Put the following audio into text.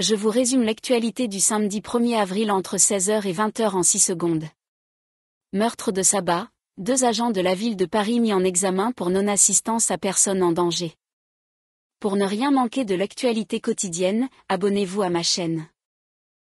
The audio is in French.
je vous résume l'actualité du samedi 1er avril entre 16h et 20h en 6 secondes. Meurtre de sabbat deux agents de la ville de Paris mis en examen pour non-assistance à personne en danger. Pour ne rien manquer de l'actualité quotidienne, abonnez-vous à ma chaîne.